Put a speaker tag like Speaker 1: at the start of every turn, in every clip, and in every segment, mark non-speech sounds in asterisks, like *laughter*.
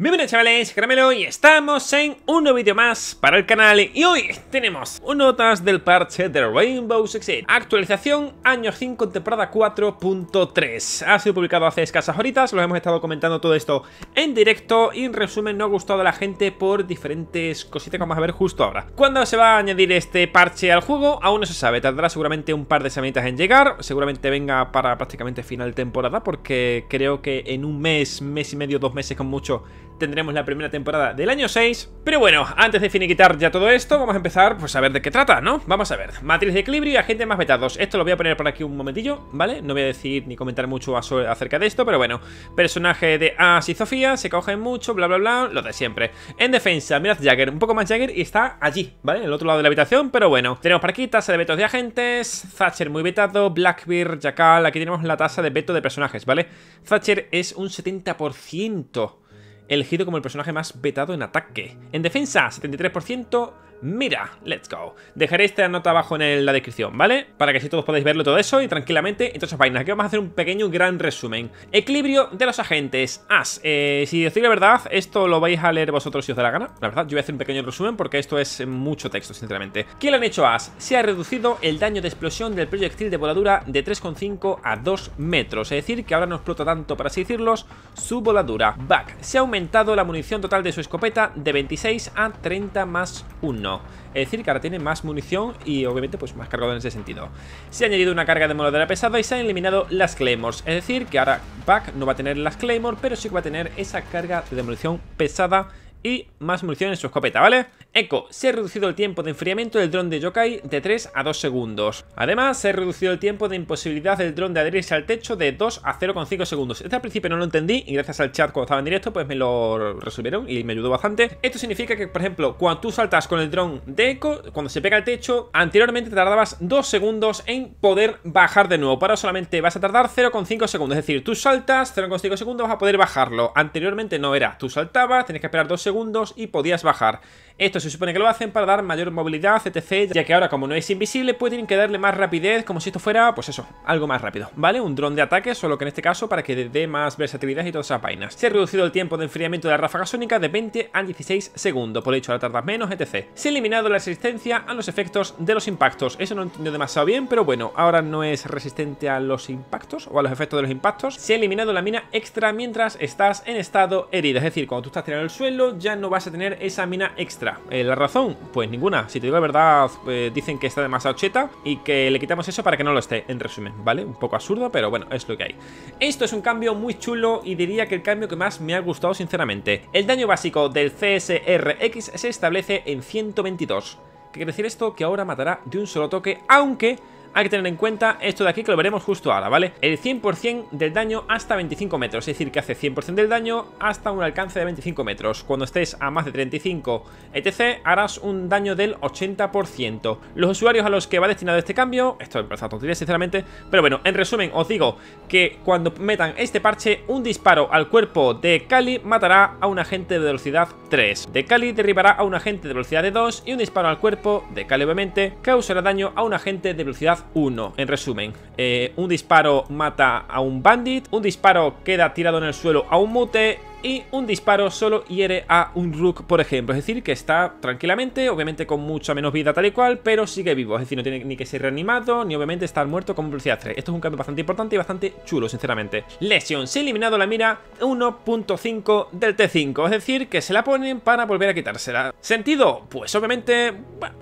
Speaker 1: Bienvenidos chavales, chavales, Caramelo y estamos en un nuevo vídeo más para el canal y hoy tenemos notas del parche de Rainbow Six Actualización año 5, temporada 4.3. Ha sido publicado hace escasas horitas, lo hemos estado comentando todo esto en directo y en resumen no ha gustado a la gente por diferentes cositas que vamos a ver justo ahora. ¿Cuándo se va a añadir este parche al juego? Aún no se sabe, tardará seguramente un par de semanas en llegar, seguramente venga para prácticamente final temporada porque creo que en un mes, mes y medio, dos meses con mucho tendremos la primera temporada del año 6. Pero bueno, antes de finiquitar ya todo esto, vamos a empezar pues a ver de qué trata, ¿no? Vamos a ver. Matriz de equilibrio y agentes más vetados. Esto lo voy a poner por aquí un momentillo, ¿vale? No voy a decir ni comentar mucho acerca de esto, pero bueno. Personaje de As y Sofía, se cogen mucho, bla, bla, bla, lo de siempre. En defensa, mirad Jagger, un poco más Jagger y está allí, ¿vale? En el otro lado de la habitación, pero bueno. Tenemos por aquí tasa de vetos de agentes, Thatcher muy vetado, Blackbeard, Jackal, aquí tenemos la tasa de veto de personajes, ¿vale? Thatcher es un 70% elegido como el personaje más vetado en ataque. En defensa, 73%, Mira, let's go. Dejaré esta nota abajo en la descripción, ¿vale? Para que así todos podáis verlo todo eso y tranquilamente. Entonces, vainas, que vamos a hacer un pequeño gran resumen. Equilibrio de los agentes. As. Eh, si decir la verdad, esto lo vais a leer vosotros si os da la gana. La verdad, yo voy a hacer un pequeño resumen porque esto es mucho texto, sinceramente. ¿Qué le han hecho a As? Se ha reducido el daño de explosión del proyectil de voladura de 3,5 a 2 metros. Es decir, que ahora no explota tanto, para así decirlos, su voladura. Back. Se ha aumentado la munición total de su escopeta de 26 a 30 más 1. Es decir, que ahora tiene más munición y obviamente pues más cargado en ese sentido. Se ha añadido una carga de moladera pesada y se han eliminado las claymores. Es decir, que ahora Pack no va a tener las Claymores pero sí que va a tener esa carga de demolición pesada y más munición en su escopeta, ¿vale? Eco, se ha reducido el tiempo de enfriamiento del dron de Yokai de 3 a 2 segundos. Además, se ha reducido el tiempo de imposibilidad del dron de adherirse al techo de 2 a 0,5 segundos. Este al principio no lo entendí y gracias al chat cuando estaba en directo pues me lo resolvieron y me ayudó bastante. Esto significa que, por ejemplo, cuando tú saltas con el dron de Eco, cuando se pega al techo, anteriormente te tardabas 2 segundos en poder bajar de nuevo. ahora solamente vas a tardar 0,5 segundos. Es decir, tú saltas 0,5 segundos vas a poder bajarlo. Anteriormente no era. Tú saltabas, tenías que esperar 2 segundos segundos y podías bajar. Esto se supone que lo hacen para dar mayor movilidad, etc. Ya que ahora como no es invisible, pues tienen que darle más rapidez, como si esto fuera, pues eso, algo más rápido, ¿vale? Un dron de ataque, solo que en este caso para que dé más versatilidad y todas esas vainas. Se ha reducido el tiempo de enfriamiento de la ráfaga sónica de 20 a 16 segundos, por hecho ahora tardas menos, etc. Se ha eliminado la resistencia a los efectos de los impactos. Eso no entiendo demasiado bien, pero bueno, ahora no es resistente a los impactos o a los efectos de los impactos. Se ha eliminado la mina extra mientras estás en estado herido es decir, cuando tú estás tirando el suelo, ya no vas a tener esa mina extra. Eh, ¿La razón? Pues ninguna. Si te digo la verdad, eh, dicen que está demasiado cheta y que le quitamos eso para que no lo esté, en resumen, ¿vale? Un poco absurdo, pero bueno, es lo que hay. Esto es un cambio muy chulo y diría que el cambio que más me ha gustado sinceramente. El daño básico del CSRX se establece en 122. ¿Qué quiere decir esto? Que ahora matará de un solo toque, aunque hay que tener en cuenta esto de aquí que lo veremos justo ahora, ¿vale? El 100% del daño hasta 25 metros, es decir, que hace 100% del daño hasta un alcance de 25 metros. Cuando estés a más de 35 etc, harás un daño del 80%. Los usuarios a los que va destinado este cambio, esto es a tontería sinceramente, pero bueno, en resumen os digo que cuando metan este parche, un disparo al cuerpo de Cali matará a un agente de velocidad 3. De Cali derribará a un agente de velocidad de 2 y un disparo al cuerpo de Cali obviamente causará daño a un agente de velocidad 1. En resumen, eh, un disparo mata a un bandit, un disparo queda tirado en el suelo a un mute y un disparo solo hiere a un Rook, por ejemplo. Es decir, que está tranquilamente, obviamente con mucha menos vida tal y cual, pero sigue vivo. Es decir, no tiene ni que ser reanimado, ni obviamente estar muerto como velocidad 3. Esto es un cambio bastante importante y bastante chulo, sinceramente. Lesión, se ha eliminado la mira 1.5 del T5, es decir, que se la ponen para volver a quitársela. ¿Sentido? Pues obviamente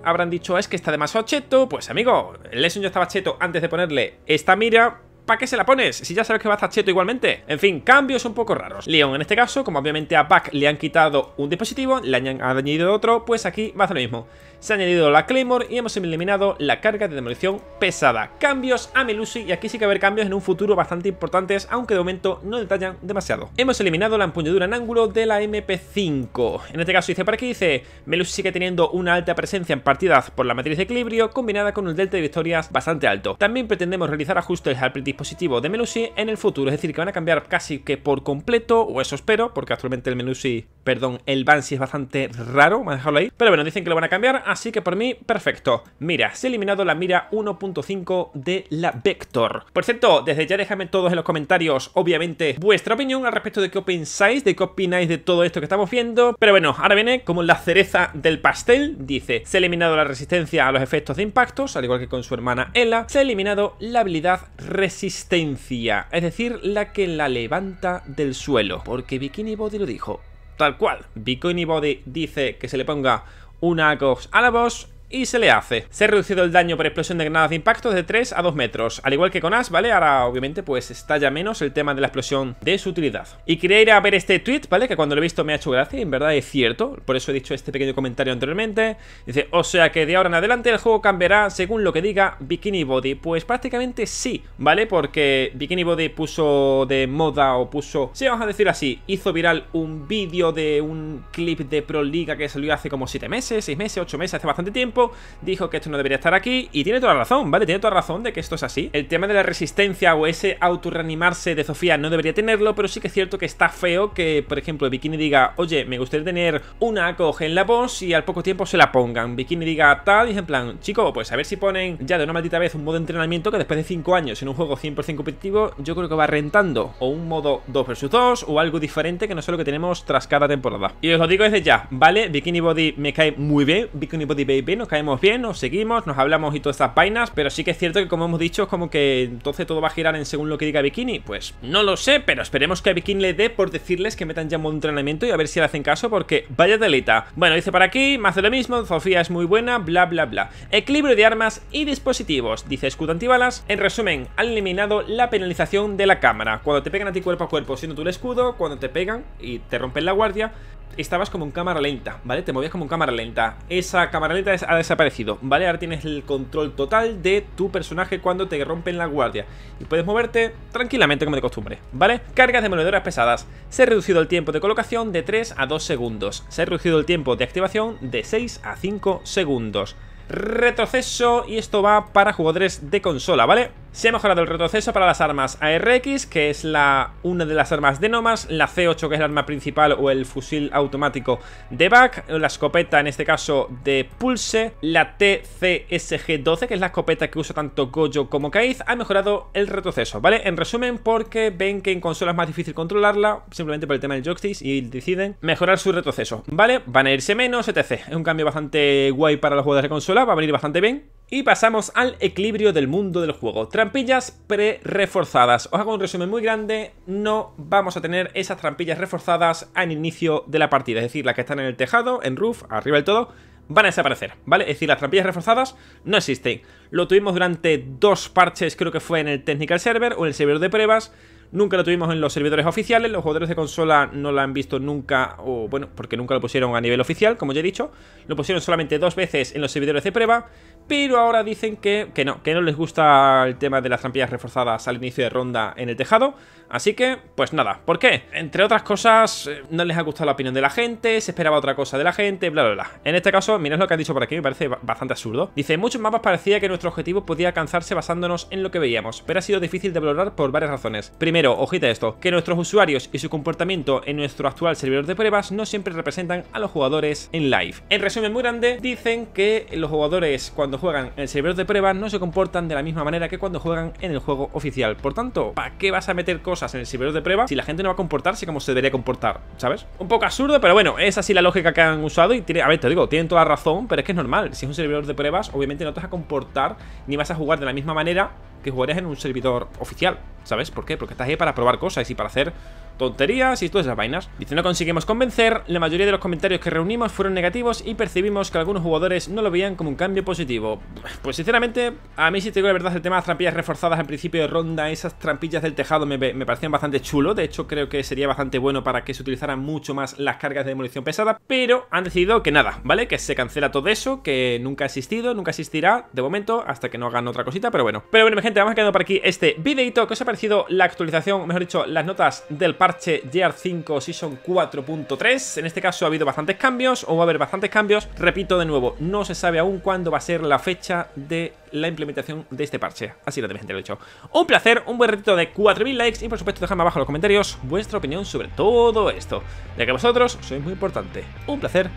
Speaker 1: habrán dicho, es que está demasiado cheto. Pues amigo, Lesión ya estaba cheto antes de ponerle esta mira, ¿para qué se la pones? Si ya sabes que va a estar cheto igualmente. En fin, cambios un poco raros. Leon, en este caso, como obviamente a Pack le han quitado un dispositivo, le han añadido otro, pues aquí va a hacer lo mismo se ha añadido la Claymore y hemos eliminado la carga de demolición pesada. Cambios a Melusi y aquí sí que va a haber cambios en un futuro bastante importantes, aunque de momento no detallan demasiado. Hemos eliminado la empuñadura en ángulo de la MP5. En este caso dice para qué dice Melusi sigue teniendo una alta presencia en partida por la matriz de equilibrio, combinada con un delta de victorias bastante alto. También pretendemos realizar ajustes al dispositivo de Melusi en el futuro, es decir, que van a cambiar casi que por completo, o eso espero, porque actualmente el Melusi, perdón, el Bansi es bastante raro, vamos a dejarlo ahí. Pero bueno, dicen que lo van a cambiar, así que por mí, perfecto. Mira, se ha eliminado la mira 1.5 de la Vector. Por cierto, desde ya déjame todos en los comentarios, obviamente, vuestra opinión al respecto de qué pensáis, de qué opináis de todo esto que estamos viendo. Pero bueno, ahora viene como la cereza del pastel, dice, se ha eliminado la resistencia a los efectos de impactos, al igual que con su hermana Ella, se ha eliminado la habilidad resistencia, es decir, la que la levanta del suelo, porque Bikini Body lo dijo. Tal cual, Bikini Body dice que se le ponga una a la voz y se le hace. Se ha reducido el daño por explosión de granadas de impacto de 3 a 2 metros, al igual que con Ash, ¿vale? Ahora obviamente pues estalla menos el tema de la explosión de su utilidad. Y quería ir a ver este tweet, ¿vale? Que cuando lo he visto me ha hecho gracia en verdad es cierto, por eso he dicho este pequeño comentario anteriormente. Dice, o sea que de ahora en adelante el juego cambiará según lo que diga Bikini Body. Pues prácticamente sí, ¿vale? Porque Bikini Body puso de moda o puso, si vamos a decir así, hizo viral un vídeo de un clip de Pro Liga que salió hace como 7 meses, 6 meses, 8 meses, hace bastante tiempo dijo que esto no debería estar aquí y tiene toda la razón, ¿vale? Tiene toda la razón de que esto es así. El tema de la resistencia o ese auto reanimarse de Sofía no debería tenerlo, pero sí que es cierto que está feo que, por ejemplo, Bikini diga, oye, me gustaría tener una coge en la voz y al poco tiempo se la pongan. Bikini diga tal y en plan, chico, pues a ver si ponen ya de una maldita vez un modo de entrenamiento que después de 5 años en un juego 100% competitivo, yo creo que va rentando. O un modo 2 vs 2 o algo diferente que no sé lo que tenemos tras cada temporada. Y os lo digo desde ya, ¿vale? Bikini Body me cae muy bien, Bikini Body Baby, no caemos bien, nos seguimos, nos hablamos y todas estas vainas, pero sí que es cierto que como hemos dicho, es como que entonces todo va a girar en según lo que diga Bikini, pues no lo sé, pero esperemos que a Bikini le dé por decirles que metan ya modo entrenamiento y a ver si le hacen caso, porque vaya delita. Bueno, dice para aquí, más de lo mismo, Sofía es muy buena, bla bla bla. Equilibrio de armas y dispositivos, dice escudo antibalas. En resumen, han eliminado la penalización de la cámara. Cuando te pegan a ti cuerpo a cuerpo siendo tú el escudo, cuando te pegan y te rompen la guardia, estabas como en cámara lenta, ¿vale? Te movías como en cámara lenta. Esa cámara lenta ha desaparecido, ¿vale? Ahora tienes el control total de tu personaje cuando te rompen la guardia. Y puedes moverte tranquilamente como de costumbre, ¿vale? Cargas de demoledoras pesadas. Se ha reducido el tiempo de colocación de 3 a 2 segundos. Se ha reducido el tiempo de activación de 6 a 5 segundos retroceso y esto va para jugadores de consola, ¿vale? Se ha mejorado el retroceso para las armas ARX, que es la, una de las armas de Nomas, la C8, que es la arma principal, o el fusil automático de Back, la escopeta, en este caso, de Pulse, la TCSG-12, que es la escopeta que usa tanto Goyo como Kaiz, ha mejorado el retroceso, ¿vale? En resumen, porque ven que en consola es más difícil controlarla, simplemente por el tema del joystick, y deciden mejorar su retroceso, ¿vale? Van a irse menos, etc. Es un cambio bastante guay para los jugadores de consola, va a venir bastante bien. Y pasamos al equilibrio del mundo del juego. Trampillas pre-reforzadas. Os hago un resumen muy grande. No vamos a tener esas trampillas reforzadas al inicio de la partida. Es decir, las que están en el tejado, en roof, arriba del todo, van a desaparecer, ¿vale? Es decir, las trampillas reforzadas no existen. Lo tuvimos durante dos parches, creo que fue en el Technical Server o en el servidor de pruebas. Nunca lo tuvimos en los servidores oficiales, los jugadores de consola no la han visto nunca, o bueno, porque nunca lo pusieron a nivel oficial, como ya he dicho. Lo pusieron solamente dos veces en los servidores de prueba, pero ahora dicen que, que no, que no les gusta el tema de las trampillas reforzadas al inicio de ronda en el tejado. Así que, pues nada, ¿por qué? Entre otras cosas, eh, no les ha gustado la opinión de la gente, se esperaba otra cosa de la gente, bla, bla, bla. En este caso, mirad lo que han dicho por aquí, me parece bastante absurdo. Dice, muchos mapas parecía que nuestro objetivo podía alcanzarse basándonos en lo que veíamos, pero ha sido difícil de valorar por varias razones. Primero, ojita esto, que nuestros usuarios y su comportamiento en nuestro actual servidor de pruebas no siempre representan a los jugadores en live. En resumen muy grande, dicen que los jugadores cuando juegan en el servidor de pruebas no se comportan de la misma manera que cuando juegan en el juego oficial. Por tanto, ¿para qué vas a meter cosas en el servidor de pruebas si la gente no va a comportarse como se debería comportar? ¿Sabes? Un poco absurdo, pero bueno, es así la lógica que han usado y tiene, a ver, te digo, tienen toda razón, pero es que es normal. Si es un servidor de pruebas, obviamente no te vas a comportar ni vas a jugar de la misma manera que jugarías en un servidor oficial, ¿sabes? ¿Por qué? Porque estás ahí para probar cosas y para hacer tonterías y todas esas vainas. Dice, no conseguimos convencer, la mayoría de los comentarios que reunimos fueron negativos y percibimos que algunos jugadores no lo veían como un cambio positivo. Pues sinceramente, a mí sí te digo la verdad, el tema de trampillas reforzadas al principio de ronda, esas trampillas del tejado me, parecían bastante chulo, de hecho creo que sería bastante bueno para que se utilizaran mucho más las cargas de demolición pesada, pero han decidido que nada, ¿vale? Que se cancela todo eso, que nunca ha existido, nunca existirá, de momento, hasta que no hagan otra cosita, pero bueno. Pero bueno, gente, gente, vamos quedando por aquí este videito. ¿Qué os ha parecido la actualización, mejor dicho, las notas del parche GR5 Season 4.3? En este caso ha habido bastantes cambios, o va a haber bastantes cambios. Repito de nuevo, no se sabe aún cuándo va a ser la fecha de la implementación de este parche. Así lo tenéis, gente, lo he Un placer, un buen ratito de 4.000 likes y por supuesto dejadme abajo en los comentarios vuestra opinión sobre todo esto, ya que vosotros sois muy importante. Un placer,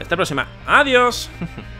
Speaker 1: hasta la próxima. Adiós. *laughs*